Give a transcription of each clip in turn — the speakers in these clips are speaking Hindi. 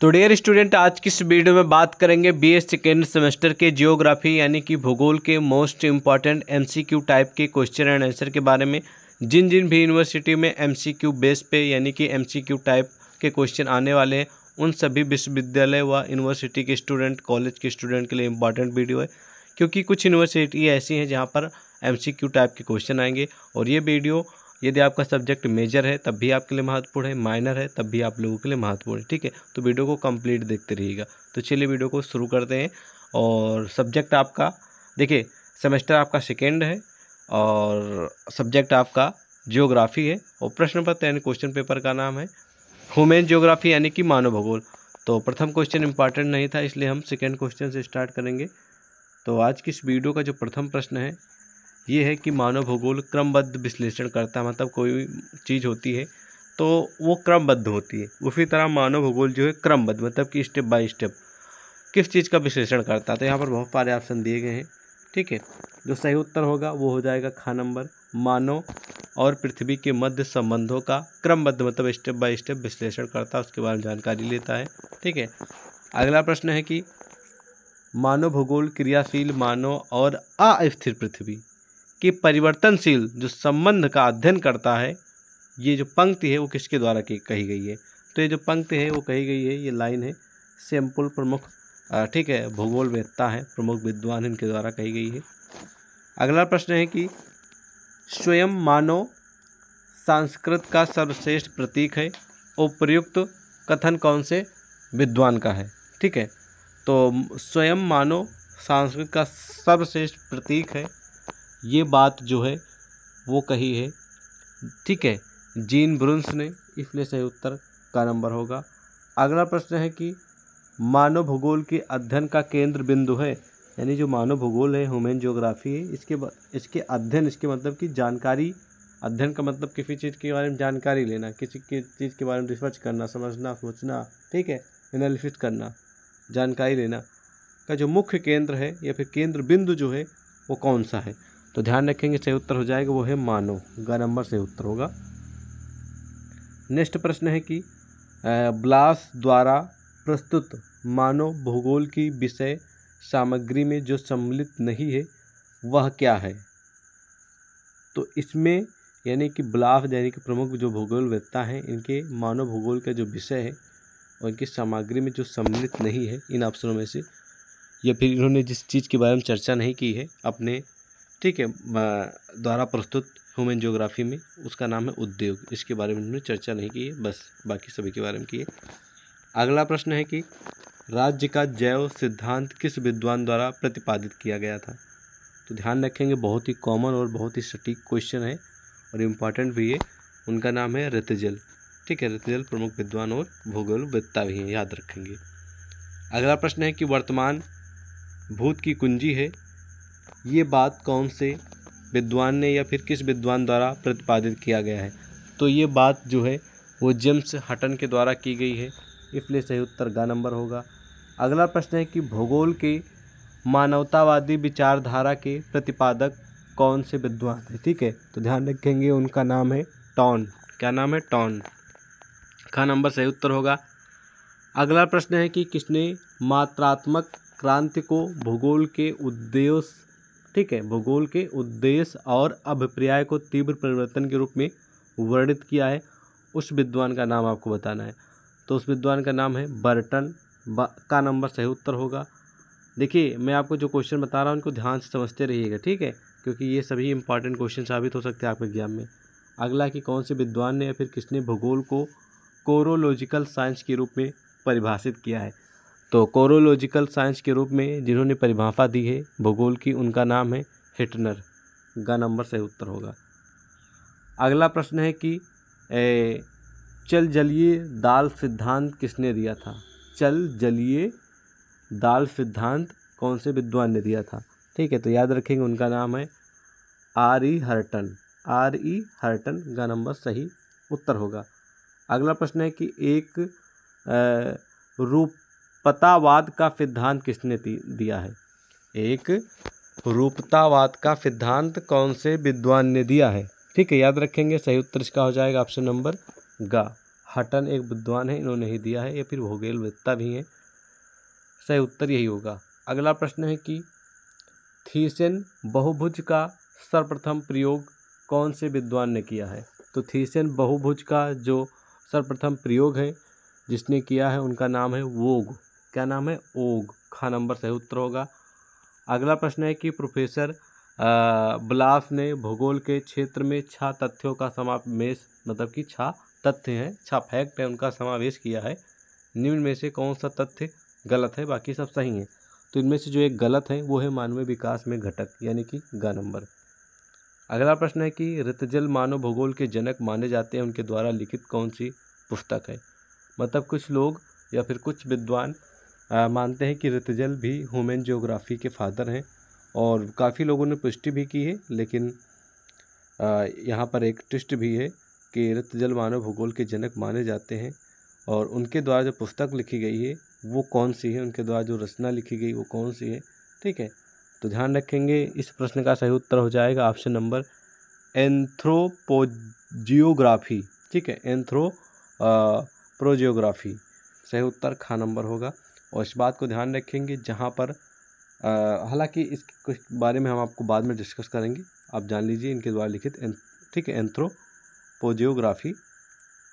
तो डेयर स्टूडेंट आज की इस वीडियो में बात करेंगे बी एस सेकेंड सेमेस्टर के जियोग्राफी यानी कि भूगोल के मोस्ट इम्पॉर्टेंट क्यू टाइप के क्वेश्चन एंड आंसर के बारे में जिन जिन भी यूनिवर्सिटी में क्यू बेस पे यानी कि क्यू टाइप के क्वेश्चन आने वाले हैं उन सभी विश्वविद्यालय व यूनिवर्सिटी के स्टूडेंट कॉलेज के स्टूडेंट के लिए इंपॉर्टेंट वीडियो है क्योंकि कुछ यूनिवर्सिटी ऐसी हैं जहाँ पर एम टाइप के क्वेश्चन आएंगे और ये वीडियो यदि आपका सब्जेक्ट मेजर है तब भी आपके लिए महत्वपूर्ण है माइनर है तब भी आप लोगों के लिए महत्वपूर्ण है ठीक है तो वीडियो को कंप्लीट देखते रहिएगा तो चलिए वीडियो को शुरू करते हैं और सब्जेक्ट आपका देखिए सेमेस्टर आपका सेकेंड है और सब्जेक्ट आपका जियोग्राफी है और प्रश्न पत्र यानी क्वेश्चन पेपर का नाम है ह्यूमन जियोग्राफी यानी कि मानव भूगोल तो प्रथम क्वेश्चन इंपॉर्टेंट नहीं था इसलिए हम सेकेंड क्वेश्चन से स्टार्ट करेंगे तो आज की इस वीडियो का जो प्रथम प्रश्न है ये है कि मानव भूगोल क्रमबद्ध विश्लेषण करता है मतलब कोई भी चीज़ होती है तो वो क्रमबद्ध होती है उसी तरह मानव भूगोल जो है क्रमबद्ध मतलब कि स्टेप बाय स्टेप किस चीज़ का विश्लेषण करता है तो यहाँ पर बहुत सारे ऑप्शन दिए गए हैं ठीक है जो सही उत्तर होगा वो हो जाएगा खा नंबर मानव और पृथ्वी के मध्य संबंधों का क्रमबद्ध मतलब स्टेप बाय स्टेप विश्लेषण करता है उसके बारे में जानकारी लेता है ठीक है अगला प्रश्न है कि मानव भूगोल क्रियाशील मानव और अस्थिर पृथ्वी कि परिवर्तनशील जो संबंध का अध्ययन करता है ये जो पंक्ति है वो किसके द्वारा कही गई है तो ये जो पंक्ति है वो कही गई है ये लाइन है सैम्पुल प्रमुख ठीक है भूगोल वेत्ता है प्रमुख विद्वान इनके द्वारा कही गई है अगला प्रश्न है कि स्वयं मानव संस्कृत का सर्वश्रेष्ठ प्रतीक है उपयुक्त कथन कौन से विद्वान का है ठीक है तो स्वयं मानव संस्कृत का सर्वश्रेष्ठ प्रतीक है ये बात जो है वो कही है ठीक है जीन ब्रुंस ने इसलिए सही उत्तर का नंबर होगा अगला प्रश्न है कि मानव भूगोल के अध्ययन का केंद्र बिंदु है यानी जो मानव भूगोल है ह्यूमन ज्योग्राफी है इसके इसके अध्ययन इसके मतलब कि जानकारी अध्ययन का मतलब किसी चीज़ के बारे में जानकारी लेना किसी के चीज़ के बारे में रिसर्च करना समझना सोचना ठीक है एनालिसिस करना जानकारी लेना का जो मुख्य केंद्र है या फिर केंद्र बिंदु जो है वो कौन सा है तो ध्यान रखेंगे सही उत्तर हो जाएगा वो है मानव ग नंबर सही उत्तर होगा नेक्स्ट प्रश्न है कि ब्लास द्वारा प्रस्तुत मानव भूगोल की विषय सामग्री में जो सम्मिलित नहीं है वह क्या है तो इसमें यानी कि ब्लाफ यानी कि प्रमुख जो भूगोल वेत्ता हैं इनके मानव भूगोल का जो विषय है और इनकी सामग्री में जो सम्मिलित नहीं है इन ऑप्शनों में से या फिर इन्होंने जिस चीज़ के बारे में चर्चा नहीं की है अपने ठीक है द्वारा प्रस्तुत ह्यूमन ज्योग्राफी में उसका नाम है उद्योग इसके बारे में उन्होंने चर्चा नहीं की है बस बाकी सभी के बारे में की है अगला प्रश्न है कि राज्य का जैव सिद्धांत किस विद्वान द्वारा प्रतिपादित किया गया था तो ध्यान रखेंगे बहुत ही कॉमन और बहुत ही सटीक क्वेश्चन है और इम्पॉर्टेंट भी है उनका नाम है रतजल ठीक है रतजल प्रमुख विद्वान और भूगोल वित्ता भी हैं याद रखेंगे अगला प्रश्न है कि वर्तमान भूत की कुंजी है ये बात कौन से विद्वान ने या फिर किस विद्वान द्वारा प्रतिपादित किया गया है तो ये बात जो है वो जेम्स हटन के द्वारा की गई है इसलिए सही उत्तर गा नंबर होगा अगला प्रश्न है कि भूगोल के मानवतावादी विचारधारा के प्रतिपादक कौन से विद्वान थे ठीक है तो ध्यान रखेंगे उनका नाम है टॉन क्या नाम है टॉन का नंबर सही उत्तर होगा अगला प्रश्न है कि किसने मात्रात्मक क्रांति को भूगोल के उद्देश्य ठीक है भूगोल के उद्देश्य और अभिप्राय को तीव्र परिवर्तन के रूप में वर्णित किया है उस विद्वान का नाम आपको बताना है तो उस विद्वान का नाम है बर्टन का नंबर सही उत्तर होगा देखिए मैं आपको जो क्वेश्चन बता रहा हूँ उनको ध्यान से समझते रहिएगा ठीक है क्योंकि ये सभी इंपॉर्टेंट क्वेश्चन साबित हो सकते हैं आपके एग्जाम में अगला कि कौन से विद्वान ने या फिर किसने भूगोल को कोरोलॉजिकल साइंस के रूप में परिभाषित किया है तो कोरोलॉजिकल साइंस के रूप में जिन्होंने परिभाषा दी है भूगोल की उनका नाम है हिटनर ग नंबर सही उत्तर होगा अगला प्रश्न है कि ए, चल जलीय दाल सिद्धांत किसने दिया था चल जलीय दाल सिद्धांत कौन से विद्वान ने दिया था ठीक है तो याद रखेंगे उनका नाम है आर ई हर्टन आर ई हर्टन का नंबर सही उत्तर होगा अगला प्रश्न है कि एक रूप पतावाद का सिद्धांत किसने दिया है एक रूपतावाद का सिद्धांत कौन से विद्वान ने दिया है ठीक है याद रखेंगे सही उत्तर इसका हो जाएगा ऑप्शन नंबर गा हटन एक विद्वान है इन्होंने ही दिया है या फिर भोगेल वित्ता भी है सही उत्तर यही होगा अगला प्रश्न है कि थीसेन बहुभुज का सर्वप्रथम प्रयोग कौन से विद्वान ने किया है तो थीसेन बहुभुज का जो सर्वप्रथम प्रयोग है जिसने किया है उनका नाम है वोग क्या नाम है ओग खा नंबर सही उत्तर होगा अगला प्रश्न है कि प्रोफेसर ब्लास ने भूगोल के क्षेत्र में छा तथ्यों का समावेश मतलब कि छा तथ्य हैं छा फैक्ट है उनका समावेश किया है निम्न में से कौन सा तथ्य गलत है बाकी सब सही है तो इनमें से जो एक गलत है वो है मानवीय विकास में घटक यानी कि ग नंबर अगला प्रश्न है कि ऋतजल मानव भूगोल के जनक माने जाते हैं उनके द्वारा लिखित कौन सी पुस्तक है मतलब कुछ लोग या फिर कुछ विद्वान मानते हैं कि ऋतजल भी ह्यूमन जियोग्राफी के फादर हैं और काफ़ी लोगों ने पुष्टि भी की है लेकिन यहाँ पर एक ट्विस्ट भी है कि ऋतजल मानव भूगोल के जनक माने जाते हैं और उनके द्वारा जो पुस्तक लिखी गई है वो कौन सी है उनके द्वारा जो रचना लिखी गई वो कौन सी है ठीक है तो ध्यान रखेंगे इस प्रश्न का सही उत्तर हो जाएगा ऑप्शन नंबर एंथ्रोपोजियोग्राफी ठीक है एंथ्रो प्रोजियोग्राफी सही उत्तर खा नंबर होगा और इस बात को ध्यान रखेंगे जहाँ पर हालांकि इस कुछ बारे में हम आपको बाद में डिस्कस करेंगे आप जान लीजिए इनके द्वारा लिखित ठीक है एंथ्रोपोजियोग्राफी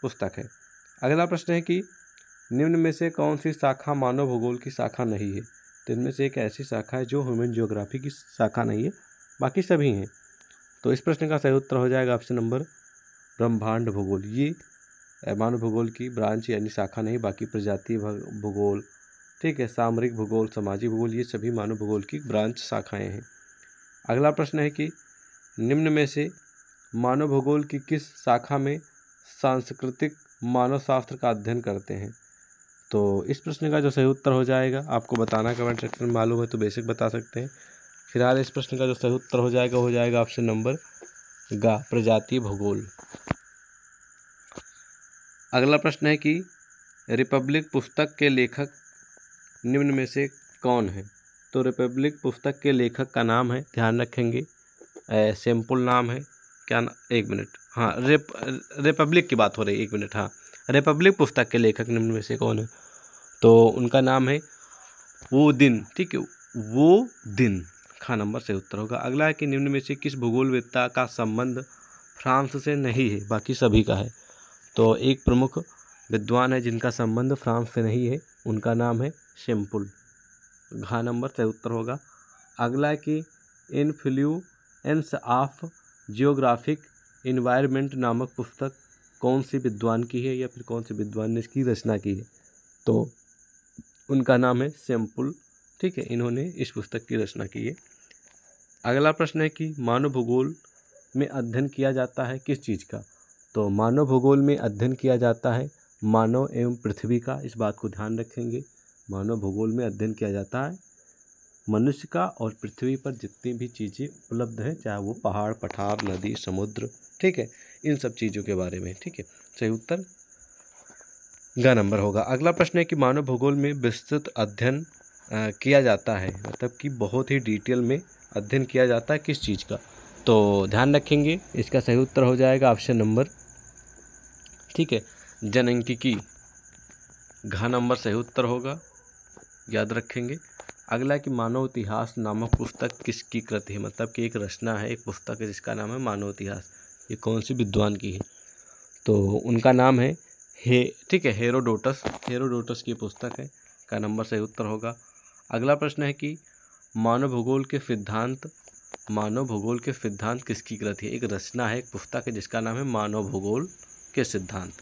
पुस्तक है अगला प्रश्न है कि निम्न में से कौन सी शाखा मानव भूगोल की शाखा नहीं है तो इनमें से एक ऐसी शाखा है जो ह्यूमन जियोग्राफी की शाखा नहीं है बाकी सभी हैं तो इस प्रश्न का सही उत्तर हो जाएगा ऑप्शन नंबर ब्रह्मांड भूगोल ये मानव भूगोल की ब्रांच यानी शाखा नहीं बाकी प्रजातीय भूगोल ठीक है सामरिक भूगोल सामाजिक भूगोल ये सभी मानव भूगोल की ब्रांच शाखाएँ हैं अगला प्रश्न है कि निम्न में से मानव भूगोल की किस शाखा में सांस्कृतिक मानव शास्त्र का अध्ययन करते हैं तो इस प्रश्न का जो सही उत्तर हो जाएगा आपको बताना कमेंट सेक्शन में मालूम है तो बेसिक बता सकते हैं फिलहाल इस प्रश्न का जो सही उत्तर हो जाएगा हो जाएगा ऑप्शन नंबर गा प्रजातीय भूगोल अगला प्रश्न है कि रिपब्लिक पुस्तक के लेखक निम्न में से कौन है तो रिपब्लिक पुस्तक के लेखक का नाम है ध्यान रखेंगे सिंपल नाम है क्या ना एक मिनट हाँ रिप रिपब्लिक की बात हो रही है एक मिनट हाँ रिपब्लिक पुस्तक के लेखक निम्न में से कौन है तो उनका नाम है वो दिन ठीक है वो दिन खा नंबर से उत्तर होगा अगला है कि निम्न में से किस भूगोलविद्ता का संबंध फ्रांस से नहीं है बाकी सभी का है तो एक प्रमुख विद्वान है जिनका संबंध फ्रांस से नहीं है उनका नाम है सिंपल घा नंबर सही उत्तर होगा अगला है कि इन्फ्लुएंस ऑफ जियोग्राफिक इन्वायरमेंट नामक पुस्तक कौन सी विद्वान की है या फिर कौन से विद्वान ने इसकी रचना की है तो उनका नाम है सैम्पुल ठीक है इन्होंने इस पुस्तक की रचना की है अगला प्रश्न है कि मानव भूगोल में अध्ययन किया जाता है किस चीज़ का तो मानव भूगोल में अध्ययन किया जाता है मानव एवं पृथ्वी का इस बात को ध्यान रखेंगे मानव भूगोल में अध्ययन किया जाता है मनुष्य का और पृथ्वी पर जितनी भी चीज़ें उपलब्ध हैं चाहे वो पहाड़ पठार नदी समुद्र ठीक है इन सब चीज़ों के बारे में ठीक है सही उत्तर ग नंबर होगा अगला प्रश्न है कि मानव भूगोल में विस्तृत अध्ययन किया जाता है मतलब कि बहुत ही डिटेल में अध्ययन किया जाता है किस चीज़ का तो ध्यान रखेंगे इसका सही उत्तर हो जाएगा ऑप्शन नंबर ठीक है की घा नंबर सही उत्तर होगा याद रखेंगे अगला कि मानव इतिहास नामक पुस्तक किसकी कृति है मतलब कि एक रचना है एक पुस्तक है जिसका नाम है मानव इतिहास ये कौन सी विद्वान की है तो उनका नाम है हे ठीक है हेरोडोटस हेरोडोटस की पुस्तक है का नंबर सही उत्तर होगा अगला प्रश्न है कि मानव भूगोल के सिद्धांत मानव भूगोल के सिद्धांत किसकी कृति है एक रचना है एक पुस्तक है जिसका नाम है मानव भूगोल के सिद्धांत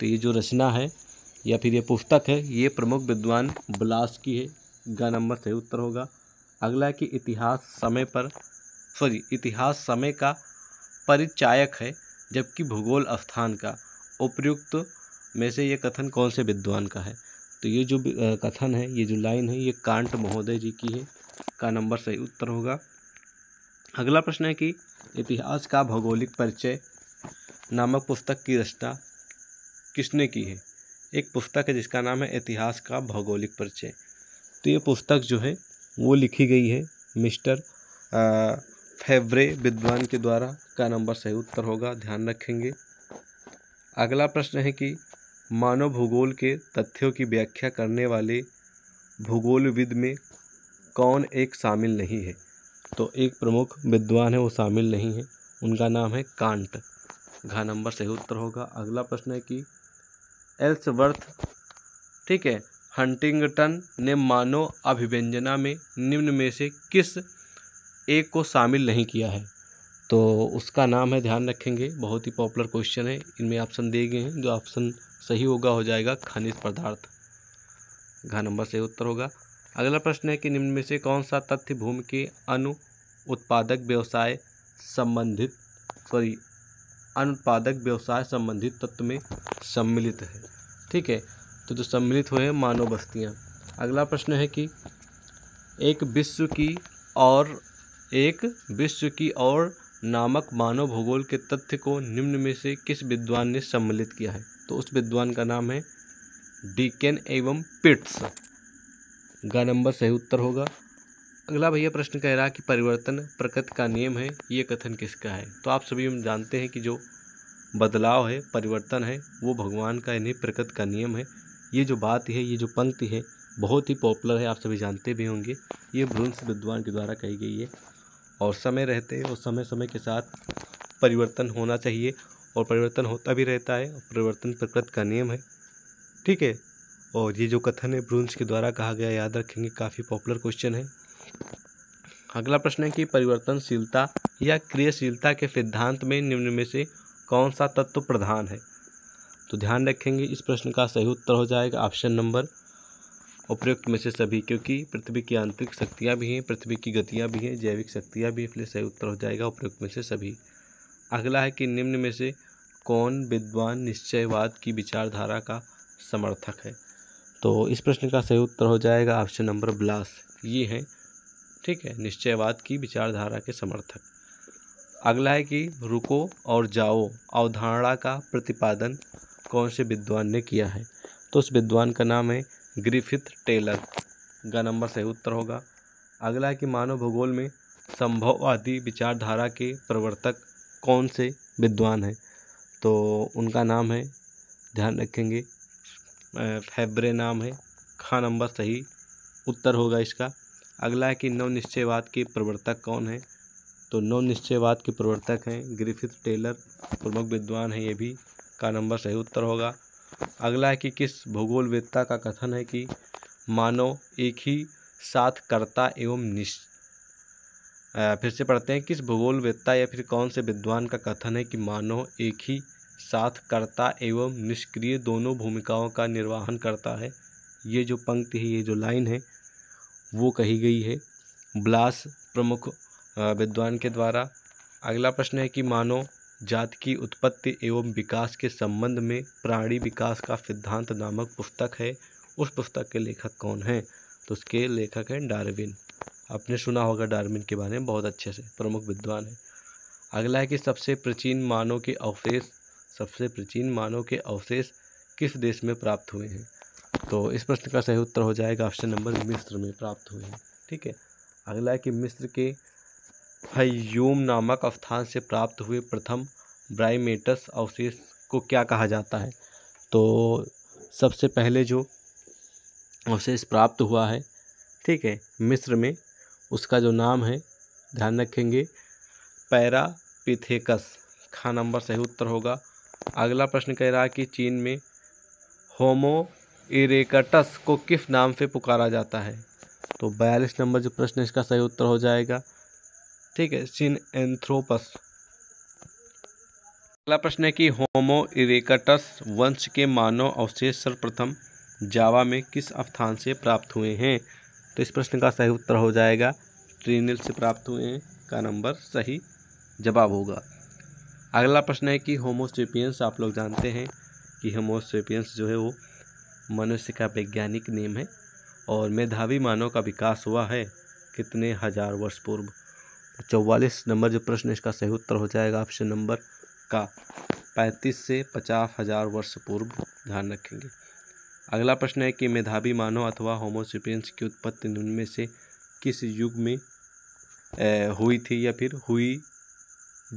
तो ये जो रचना है या फिर ये पुस्तक है ये प्रमुख विद्वान ब्लास की है गा नंबर सही उत्तर होगा अगला कि इतिहास समय पर सॉरी इतिहास समय का परिचायक है जबकि भूगोल स्थान का उपयुक्त में से ये कथन कौन से विद्वान का है तो ये जो कथन है ये जो लाइन है ये कांट महोदय जी की है का नंबर सही उत्तर होगा अगला प्रश्न है कि इतिहास का भौगोलिक परिचय नामक पुस्तक की रचना किसने की है एक पुस्तक है जिसका नाम है इतिहास का भौगोलिक परिचय तो ये पुस्तक जो है वो लिखी गई है मिस्टर फेवरे विद्वान के द्वारा का नंबर सही उत्तर होगा ध्यान रखेंगे अगला प्रश्न है कि मानव भूगोल के तथ्यों की व्याख्या करने वाले भूगोलविद में कौन एक शामिल नहीं है तो एक प्रमुख विद्वान है वो शामिल नहीं है उनका नाम है कांट घा नंबर सही उत्तर होगा अगला प्रश्न है कि एल्सवर्थ ठीक है हंटिंगटन ने मानव अभिव्यंजना में निम्न में से किस एक को शामिल नहीं किया है तो उसका नाम है ध्यान रखेंगे बहुत ही पॉपुलर क्वेश्चन है इनमें ऑप्शन दिए गए हैं जो ऑप्शन सही होगा हो जाएगा खनिज पदार्थ घा नंबर सही उत्तर होगा अगला प्रश्न है कि निम्न में से कौन सा तथ्य भूमि के अनु उत्पादक व्यवसाय संबंधित सॉरी अनुत्पादक व्यवसाय संबंधित तत्व में सम्मिलित है ठीक है तो जो सम्मिलित हुए हैं मानव बस्तियाँ अगला प्रश्न है कि एक विश्व की और एक विश्व की और नामक मानव भूगोल के तथ्य को निम्न में से किस विद्वान ने सम्मिलित किया है तो उस विद्वान का नाम है डीकेन एवं पिट्स गा नंबर सही उत्तर होगा अगला भैया प्रश्न कह रहा है कि परिवर्तन प्रकृति का नियम है ये कथन किसका है तो आप सभी हम जानते हैं कि जो बदलाव है परिवर्तन है वो भगवान का यानी प्रकृति का नियम है ये जो बात है ये जो पंक्ति है बहुत ही पॉपुलर है आप सभी जानते भी होंगे ये भ्रंश विद्वान के द्वारा कही गई है और समय रहते और समय समय के साथ परिवर्तन होना चाहिए और परिवर्तन होता भी रहता है परिवर्तन प्रकृति का नियम है ठीक है और ये जो कथन है भ्रंश के द्वारा कहा गया याद रखेंगे काफ़ी पॉपुलर क्वेश्चन है अगला प्रश्न है कि परिवर्तनशीलता या क्रियाशीलता के सिद्धांत में निम्न में से कौन सा तत्व प्रधान है तो ध्यान रखेंगे इस प्रश्न का सही उत्तर हो जाएगा ऑप्शन नंबर उपयुक्त में से सभी क्योंकि पृथ्वी की आंतरिक शक्तियाँ भी हैं पृथ्वी की गतियाँ भी हैं जैविक शक्तियाँ भी इसलिए सही उत्तर हो जाएगा उपयुक्त में से सभी अगला है कि निम्न में से कौन विद्वान निश्चयवाद की विचारधारा का समर्थक है तो इस प्रश्न का सही उत्तर हो जाएगा ऑप्शन नंबर ब्लास ये हैं ठीक है निश्चयवाद की विचारधारा के समर्थक अगला है कि रुको और जाओ अवधारणा का प्रतिपादन कौन से विद्वान ने किया है तो उस विद्वान का नाम है ग्रिफिथ टेलर का नंबर सही उत्तर होगा अगला है कि मानव भूगोल में संभववादी विचारधारा के प्रवर्तक कौन से विद्वान हैं तो उनका नाम है ध्यान रखेंगे फेबरे नाम है खा नंबर सही उत्तर होगा इसका अगला है कि नव निश्चयवाद के प्रवर्तक कौन है तो नव निश्चयवाद के प्रवर्तक हैं ग्रिफिथ टेलर प्रमुख विद्वान हैं ये भी का नंबर सही उत्तर होगा अगला है कि किस भूगोलवेदता का कथन है कि मानव एक ही साथ कर्ता एवं निश्च फिर से पढ़ते हैं किस भूगोलवेदता या फिर कौन से विद्वान का कथन है कि मानव एक ही साथ कर्ता एवं निष्क्रिय दोनों भूमिकाओं का निर्वाहन करता है ये जो पंक्ति है ये जो लाइन है वो कही गई है ब्लास प्रमुख विद्वान के द्वारा अगला प्रश्न है कि मानव जात की उत्पत्ति एवं विकास के संबंध में प्राणी विकास का सिद्धांत नामक पुस्तक है उस पुस्तक के लेखक कौन हैं तो उसके लेखक हैं डार्विन आपने सुना होगा डार्विन के बारे में बहुत अच्छे से प्रमुख विद्वान है अगला है कि सबसे प्राचीन मानव के अवशेष सबसे प्राचीन मानव के अवशेष किस देश में प्राप्त हुए हैं तो इस प्रश्न का सही उत्तर हो जाएगा ऑप्शन नंबर मिस्र में प्राप्त हुए हैं ठीक है अगला है कि मिस्र के हयूम नामक अवस्थान से प्राप्त हुए प्रथम ब्राइमेटस अवशेष को क्या कहा जाता है तो सबसे पहले जो अवशेष प्राप्त हुआ है ठीक है मिस्र में उसका जो नाम है ध्यान रखेंगे पैरापिथेकस खा नंबर सही उत्तर होगा अगला प्रश्न कह रहा है कि चीन में होमो इरेकटस को किस नाम से पुकारा जाता है तो बयालीस नंबर जो प्रश्न इसका सही उत्तर हो जाएगा ठीक है सिन एंथ्रोपस अगला प्रश्न है कि होमो इरेकटस वंश के मानव अवशेष सर्वप्रथम जावा में किस स्थान से प्राप्त हुए हैं तो इस प्रश्न का सही उत्तर हो जाएगा ट्रीनिल से प्राप्त हुए हैं का नंबर सही जवाब होगा अगला प्रश्न है कि होमोसेपियंस आप लोग जानते हैं कि होमोसेपियंस जो है वो मनुष्य का वैज्ञानिक नेम है और मेधावी मानव का विकास हुआ है कितने हजार वर्ष पूर्व चौवालीस नंबर जो प्रश्न इसका सही उत्तर हो जाएगा ऑप्शन नंबर का पैंतीस से पचास हजार वर्ष पूर्व ध्यान रखेंगे अगला प्रश्न है कि मेधावी मानव अथवा होमोसिपियंस की उत्पत्ति उनमें से किस युग में ए, हुई थी या फिर हुई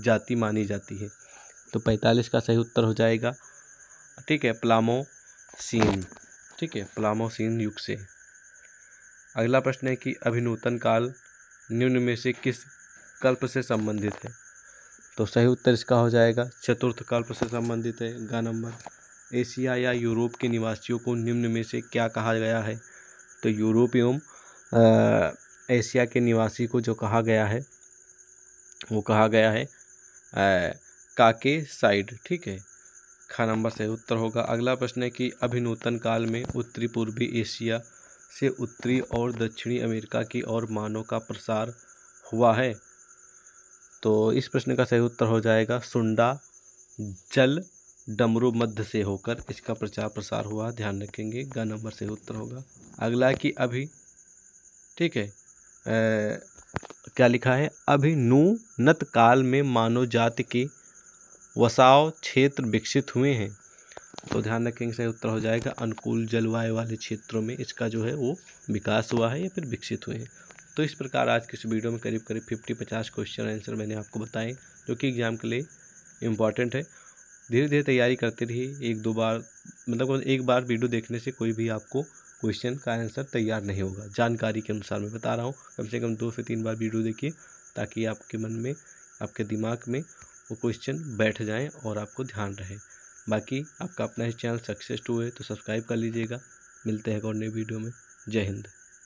जाति मानी जाती है तो पैंतालीस का सही उत्तर हो जाएगा ठीक है प्लामो सीन ठीक है प्लामोसीन युग से अगला प्रश्न है कि अभिनूतन काल निम्न में से किस कल्प से संबंधित है तो सही उत्तर इसका हो जाएगा चतुर्थ कल्प से संबंधित है गा नंबर एशिया या यूरोप के निवासियों को निम्न में से क्या कहा गया है तो यूरोप एवं एशिया के निवासी को जो कहा गया है वो कहा गया है आ, काके साइड ठीक है खा नंबर सही उत्तर होगा अगला प्रश्न है कि अभिनूतन काल में उत्तरी पूर्वी एशिया से उत्तरी और दक्षिणी अमेरिका की ओर मानव का प्रसार हुआ है तो इस प्रश्न का सही उत्तर हो जाएगा सुंडा जल डमरू मध्य से होकर इसका प्रचार प्रसार हुआ ध्यान रखेंगे ग नंबर से उत्तर होगा अगला कि अभी ठीक है ए, क्या लिखा है अभिनूनत काल में मानव जाति की वसाव क्षेत्र विकसित हुए हैं तो ध्यान रखेंगे सही उत्तर हो जाएगा अनुकूल जलवायु वाले क्षेत्रों में इसका जो है वो विकास हुआ है या फिर विकसित हुए हैं तो इस प्रकार आज की इस वीडियो में करीब करीब फिफ्टी पचास क्वेश्चन आंसर मैंने आपको बताए जो कि एग्ज़ाम के लिए इम्पॉर्टेंट है धीरे धीरे तैयारी करते रहिए एक दो बार मतलब एक बार वीडियो देखने से कोई भी आपको क्वेश्चन का आंसर तैयार नहीं होगा जानकारी के अनुसार मैं बता रहा हूँ कम से कम दो से तीन बार वीडियो देखिए ताकि आपके मन में आपके दिमाग में वो क्वेश्चन बैठ जाएँ और आपको ध्यान रहे बाकी आपका अपना ही चैनल सक्सेस टू है तो सब्सक्राइब कर लीजिएगा मिलते हैं और नई वीडियो में जय हिंद